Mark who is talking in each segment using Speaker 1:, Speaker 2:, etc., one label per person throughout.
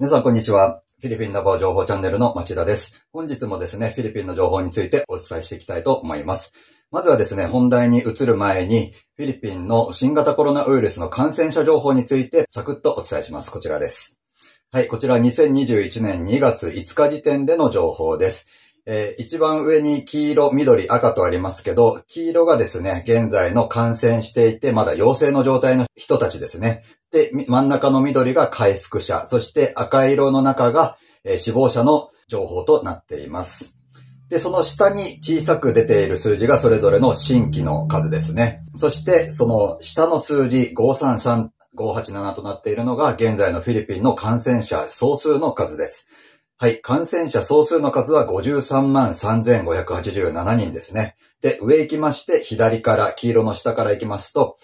Speaker 1: 皆さん、こんにちは。フィリピンの情報チャンネルの町田です。本日もですね、フィリピンの情報についてお伝えしていきたいと思います。まずはですね、本題に移る前に、フィリピンの新型コロナウイルスの感染者情報についてサクッとお伝えします。こちらです。はい、こちら2021年2月5日時点での情報です。えー、一番上に黄色、緑、赤とありますけど、黄色がですね、現在の感染していて、まだ陽性の状態の人たちですね。で、真ん中の緑が回復者、そして赤色の中が、えー、死亡者の情報となっています。で、その下に小さく出ている数字がそれぞれの新規の数ですね。そして、その下の数字533、587となっているのが現在のフィリピンの感染者総数の数です。はい、感染者総数の数は53万3587人ですね。で、上行きまして、左から、黄色の下から行きますと、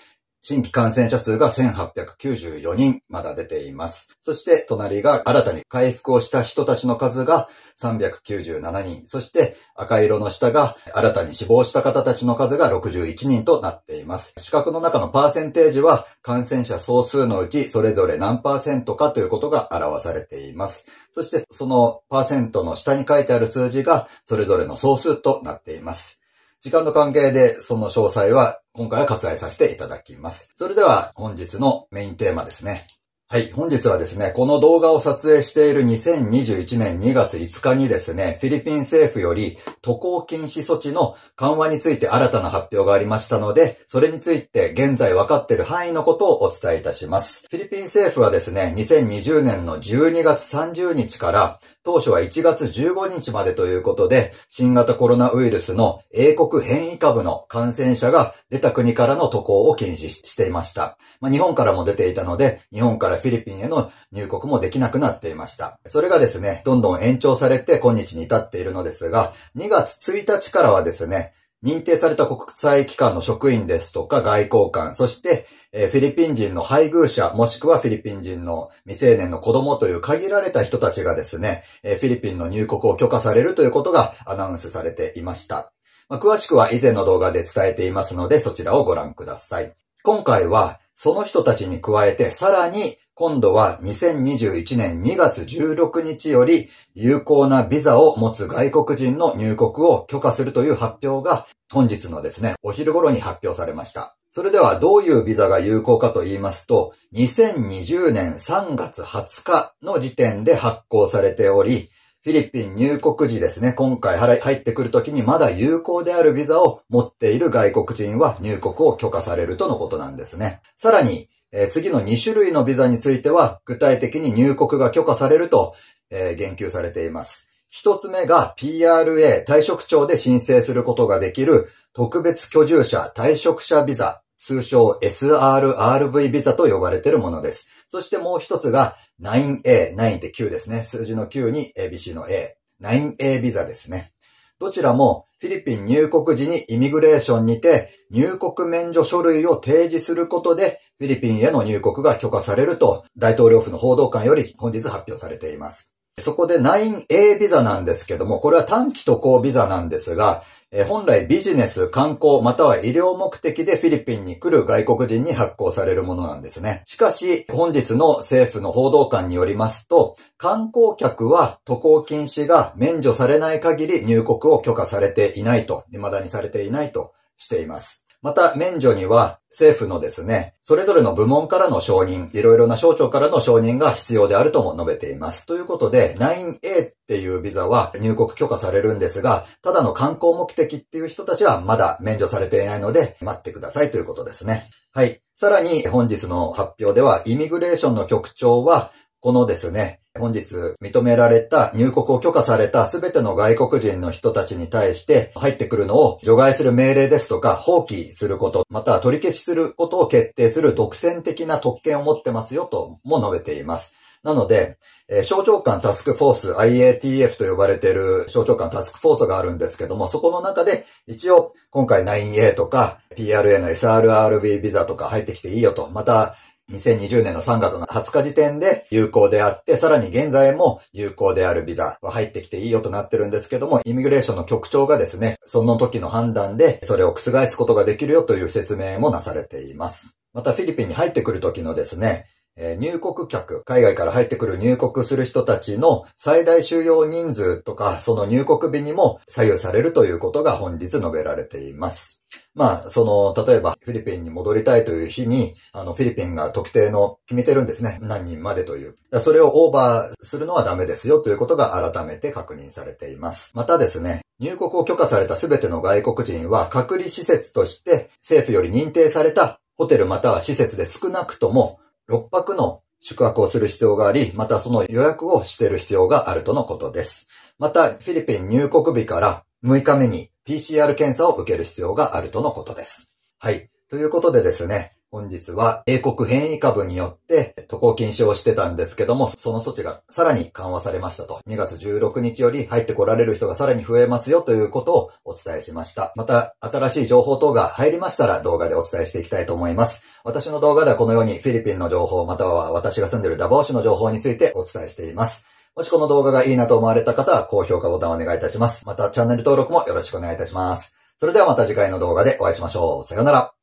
Speaker 1: 新規感染者数が1894人まだ出ています。そして隣が新たに回復をした人たちの数が397人。そして赤色の下が新たに死亡した方たちの数が61人となっています。四角の中のパーセンテージは感染者総数のうちそれぞれ何パーセントかということが表されています。そしてそのパーセントの下に書いてある数字がそれぞれの総数となっています。時間の関係でその詳細は今回は割愛させていただきます。それでは本日のメインテーマですね。はい、本日はですね、この動画を撮影している2021年2月5日にですね、フィリピン政府より渡航禁止措置の緩和について新たな発表がありましたので、それについて現在分かっている範囲のことをお伝えいたします。フィリピン政府はですね、2020年の12月30日から当初は1月15日までということで、新型コロナウイルスの英国変異株の感染者が出た国からの渡航を禁止していました。まあ、日本からも出ていたので、日本からフィリピンへの入国もできなくなっていました。それがですね、どんどん延長されて今日に至っているのですが、2月1日からはですね、認定された国際機関の職員ですとか外交官、そして、えフィリピン人の配偶者、もしくはフィリピン人の未成年の子供という限られた人たちがですね、えフィリピンの入国を許可されるということがアナウンスされていました。まあ、詳しくは以前の動画で伝えていますので、そちらをご覧ください。今回は、その人たちに加えて、さらに、今度は2021年2月16日より有効なビザを持つ外国人の入国を許可するという発表が本日のですね、お昼頃に発表されました。それではどういうビザが有効かと言いますと、2020年3月20日の時点で発行されており、フィリピン入国時ですね、今回入ってくるときにまだ有効であるビザを持っている外国人は入国を許可されるとのことなんですね。さらに、えー、次の2種類のビザについては、具体的に入国が許可されると、えー、言及されています。一つ目が PRA 退職庁で申請することができる特別居住者退職者ビザ、通称 SRRV ビザと呼ばれているものです。そしてもう一つが 9A、9って9ですね。数字の9に ABC の A、9A ビザですね。どちらもフィリピン入国時にイミグレーションにて入国免除書類を提示することでフィリピンへの入国が許可されると大統領府の報道官より本日発表されています。そこで 9A ビザなんですけども、これは短期渡航ビザなんですが、本来ビジネス、観光、または医療目的でフィリピンに来る外国人に発行されるものなんですね。しかし、本日の政府の報道官によりますと、観光客は渡航禁止が免除されない限り入国を許可されていないと、未だにされていないとしています。また、免除には政府のですね、それぞれの部門からの承認、いろいろな省庁からの承認が必要であるとも述べています。ということで、9A っていうビザは入国許可されるんですが、ただの観光目的っていう人たちはまだ免除されていないので、待ってくださいということですね。はい。さらに本日の発表では、イミグレーションの局長は、このですね、本日認められた入国を許可された全ての外国人の人たちに対して入ってくるのを除外する命令ですとか放棄すること、または取り消しすることを決定する独占的な特権を持ってますよとも述べています。なので、え省庁間タスクフォース IATF と呼ばれている省庁間タスクフォースがあるんですけども、そこの中で一応今回 9A とか PRA の SRRB ビザとか入ってきていいよと、また2020年の3月の20日時点で有効であって、さらに現在も有効であるビザは入ってきていいよとなってるんですけども、イミグレーションの局長がですね、その時の判断でそれを覆すことができるよという説明もなされています。またフィリピンに入ってくる時のですね、入国客、海外から入ってくる入国する人たちの最大収容人数とか、その入国日にも左右されるということが本日述べられています。まあ、その、例えば、フィリピンに戻りたいという日に、あの、フィリピンが特定の決めてるんですね。何人までという。それをオーバーするのはダメですよということが改めて確認されています。またですね、入国を許可された全ての外国人は隔離施設として政府より認定されたホテルまたは施設で少なくとも6泊の宿泊をする必要があり、またその予約をしている必要があるとのことです。また、フィリピン入国日から6日目に PCR 検査を受ける必要があるとのことです。はい。ということでですね、本日は英国変異株によって渡航禁止をしてたんですけども、その措置がさらに緩和されましたと。2月16日より入ってこられる人がさらに増えますよということをお伝えしました。また新しい情報等が入りましたら動画でお伝えしていきたいと思います。私の動画ではこのようにフィリピンの情報または私が住んでいるダボオ市の情報についてお伝えしています。もしこの動画がいいなと思われた方は高評価ボタンをお願いいたします。またチャンネル登録もよろしくお願いいたします。それではまた次回の動画でお会いしましょう。さようなら。